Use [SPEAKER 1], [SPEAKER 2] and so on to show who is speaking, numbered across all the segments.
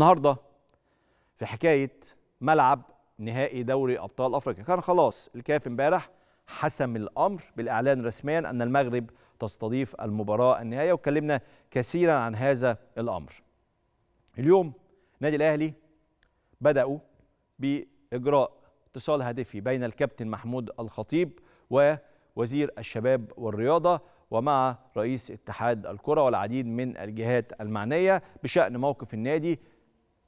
[SPEAKER 1] النهارده في حكايه ملعب نهائي دوري ابطال افريقيا كان خلاص الكاف امبارح حسم الامر بالاعلان رسميا ان المغرب تستضيف المباراه النهائيه واتكلمنا كثيرا عن هذا الامر اليوم نادي الاهلي بداوا باجراء اتصال هاتفي بين الكابتن محمود الخطيب ووزير الشباب والرياضه ومع رئيس اتحاد الكره والعديد من الجهات المعنيه بشان موقف النادي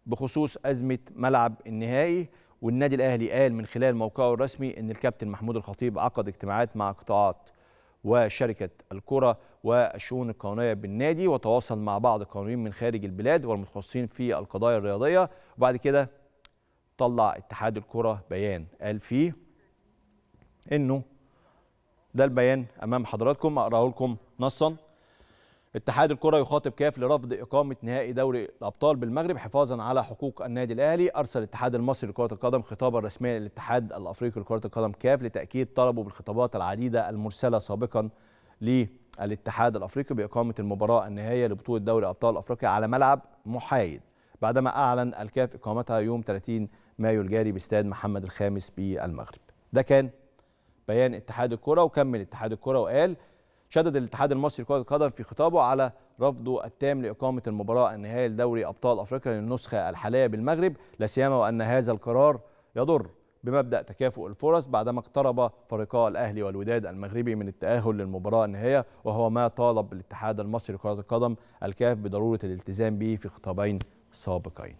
[SPEAKER 1] بخصوص أزمة ملعب النهائي والنادي الأهلي قال من خلال موقعه الرسمي أن الكابتن محمود الخطيب عقد اجتماعات مع قطاعات وشركة الكرة والشؤون القانونية بالنادي وتواصل مع بعض القانونيين من خارج البلاد والمتخصصين في القضايا الرياضية وبعد كده طلع اتحاد الكرة بيان قال فيه أنه ده البيان أمام حضراتكم أقرأه لكم نصاً اتحاد الكره يخاطب كاف لرفض اقامه نهائي دوري الابطال بالمغرب حفاظا على حقوق النادي الاهلي ارسل الاتحاد المصري لكره القدم خطابا رسميا للاتحاد الافريقي لكره القدم كاف لتاكيد طلبه بالخطابات العديده المرسله سابقا للاتحاد الافريقي باقامه المباراه النهائيه لبطوله دوري ابطال افريقيا على ملعب محايد بعدما اعلن الكاف اقامتها يوم 30 مايو الجاري باستاد محمد الخامس بالمغرب ده كان بيان اتحاد الكره وكمل اتحاد الكره وقال شدد الاتحاد المصري لكرة القدم في خطابه على رفضه التام لإقامة المباراة النهائية لدوري أبطال أفريقيا للنسخة الحالية بالمغرب لا سيما وأن هذا القرار يضر بمبدأ تكافؤ الفرص بعدما اقترب فريقا الأهلي والوداد المغربي من التأهل للمباراة النهائية وهو ما طالب الاتحاد المصري لكرة القدم الكاف بضرورة الالتزام به في خطابين سابقين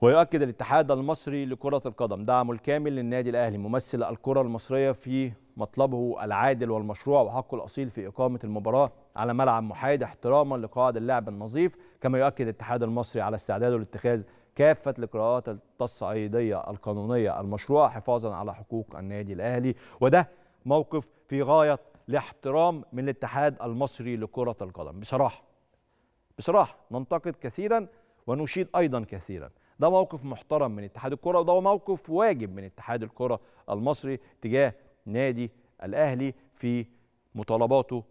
[SPEAKER 1] ويؤكد الاتحاد المصري لكرة القدم دعمه الكامل للنادي الأهلي ممثل الكرة المصرية في مطلبه العادل والمشروع وحقه الأصيل في إقامة المباراة على ملعب محايد احتراما لقواعد اللعب النظيف كما يؤكد الاتحاد المصري على استعداده لاتخاذ كافة الإجراءات التصعيدية القانونية المشروعة حفاظا على حقوق النادي الأهلي وده موقف في غاية الاحترام من الاتحاد المصري لكرة القدم بصراحة بصراحة ننتقد كثيرا ونشيد أيضا كثيرا ده موقف محترم من اتحاد الكره وده موقف واجب من اتحاد الكره المصري تجاه نادي الاهلي في مطالباته